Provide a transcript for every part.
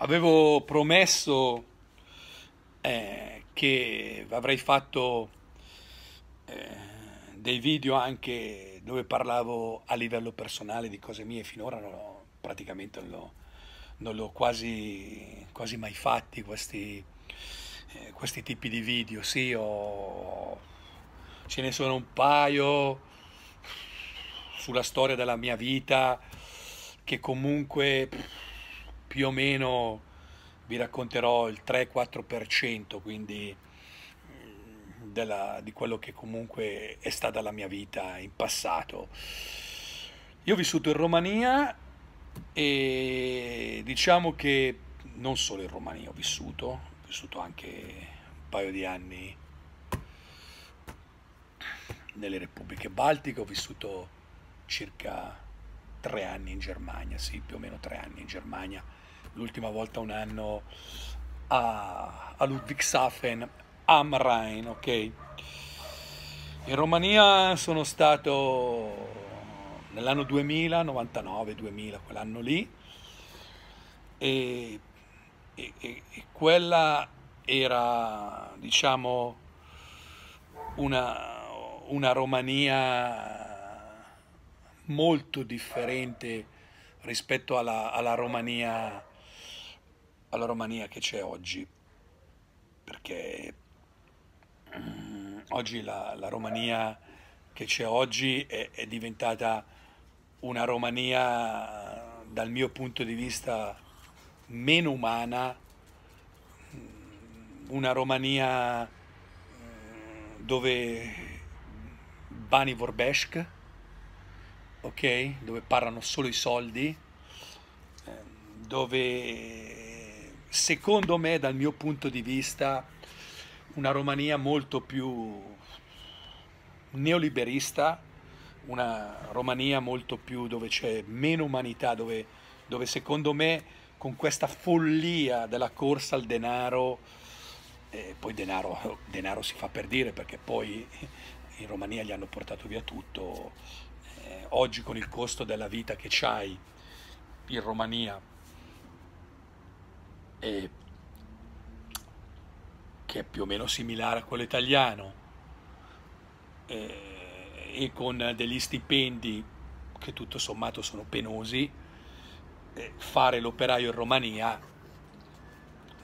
avevo promesso eh, che avrei fatto eh, dei video anche dove parlavo a livello personale di cose mie, finora non ho, praticamente non l'ho, non l'ho quasi, quasi, mai fatti questi, eh, questi, tipi di video, sì, ho, ce ne sono un paio sulla storia della mia vita che comunque più o meno vi racconterò il 3-4%, quindi mm, della, di quello che comunque è stata la mia vita in passato. Io ho vissuto in Romania e diciamo che non solo in Romania ho vissuto, ho vissuto anche un paio di anni nelle repubbliche baltiche, ho vissuto circa tre anni in Germania, sì, più o meno tre anni in Germania, l'ultima volta un anno a, a Ludwigshafen am Rhein, ok? In Romania sono stato nell'anno 2000, 99, 2000, quell'anno lì, e, e, e quella era, diciamo, una, una Romania molto differente rispetto alla, alla, Romania, alla Romania che c'è oggi, perché mm, oggi la, la Romania che c'è oggi è, è diventata una Romania dal mio punto di vista meno umana, mm, una Romania mm, dove Bani Vorbesc ok? Dove parlano solo i soldi, ehm, dove secondo me, dal mio punto di vista, una Romania molto più neoliberista, una Romania molto più dove c'è meno umanità, dove, dove secondo me con questa follia della corsa al denaro, eh, poi denaro, denaro si fa per dire perché poi in Romania gli hanno portato via tutto, oggi con il costo della vita che c'hai in Romania e che è più o meno similare a quello italiano e, eh, e con degli stipendi che tutto sommato sono penosi eh, fare l'operaio in Romania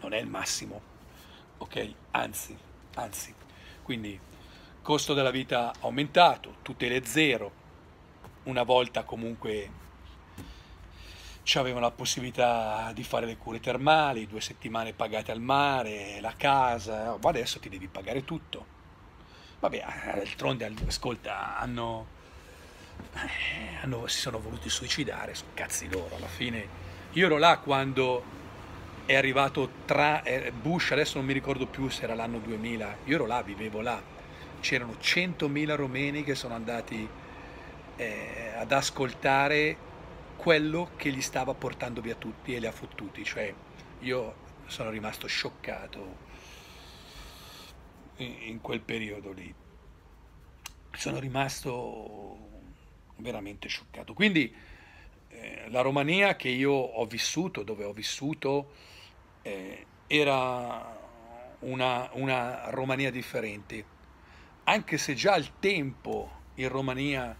non è il massimo ok anzi anzi quindi costo della vita aumentato tutele zero una volta comunque ci avevano la possibilità di fare le cure termali, due settimane pagate al mare, la casa, ma adesso ti devi pagare tutto. Vabbè, eh, d'altronde, ascolta, hanno, eh, hanno, si sono voluti suicidare, sono cazzi loro, alla fine. Io ero là quando è arrivato tra eh, Bush, adesso non mi ricordo più se era l'anno 2000, io ero là, vivevo là, c'erano 100.000 romeni che sono andati eh, ad ascoltare quello che gli stava portando via tutti e li ha fottuti, cioè io sono rimasto scioccato in, in quel periodo lì, sono rimasto veramente scioccato. Quindi eh, la Romania che io ho vissuto, dove ho vissuto, eh, era una, una Romania differente, anche se già al tempo in Romania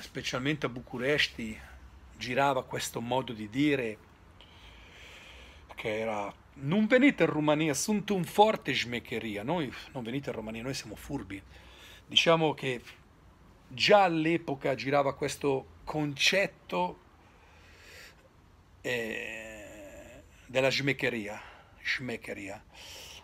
specialmente a Bucuresti, girava questo modo di dire che era non venite in Romania, sunt un forte smeccheria, noi non venite in Romania, noi siamo furbi. Diciamo che già all'epoca girava questo concetto eh, della smeccheria, smeccheria,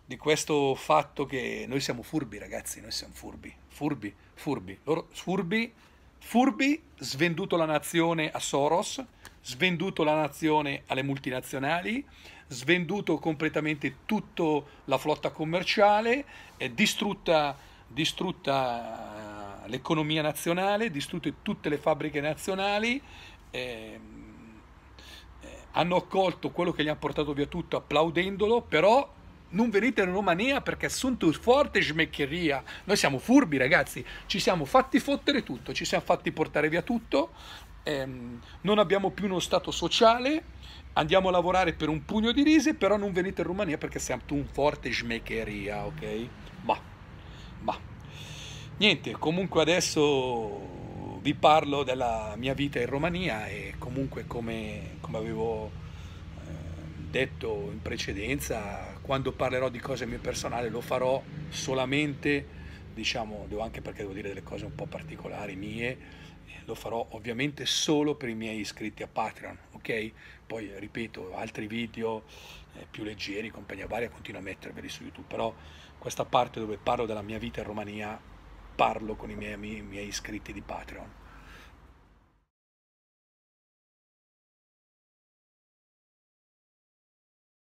di questo fatto che noi siamo furbi ragazzi, noi siamo furbi, furbi, furbi, loro furbi Furbi, svenduto la nazione a Soros, svenduto la nazione alle multinazionali, svenduto completamente tutta la flotta commerciale, eh, distrutta, distrutta eh, l'economia nazionale, distrutte tutte le fabbriche nazionali. Ehm, eh, hanno accolto quello che gli hanno portato via tutto applaudendolo, però non venite in Romania perché sunt forte smeccheria. Noi siamo furbi, ragazzi. Ci siamo fatti fottere tutto, ci siamo fatti portare via tutto. Ehm, non abbiamo più uno stato sociale. Andiamo a lavorare per un pugno di risi, però non venite in Romania perché siamo un forte smeccheria, ok? Ma, ma. Niente, comunque adesso vi parlo della mia vita in Romania e comunque come, come avevo detto in precedenza, quando parlerò di cose mie personali lo farò solamente, diciamo, devo anche perché devo dire delle cose un po' particolari mie, eh, lo farò ovviamente solo per i miei iscritti a Patreon, ok? Poi ripeto, altri video eh, più leggeri, compagnia varia, continuo a metterveli su YouTube, però questa parte dove parlo della mia vita in Romania parlo con i miei, i miei iscritti di Patreon.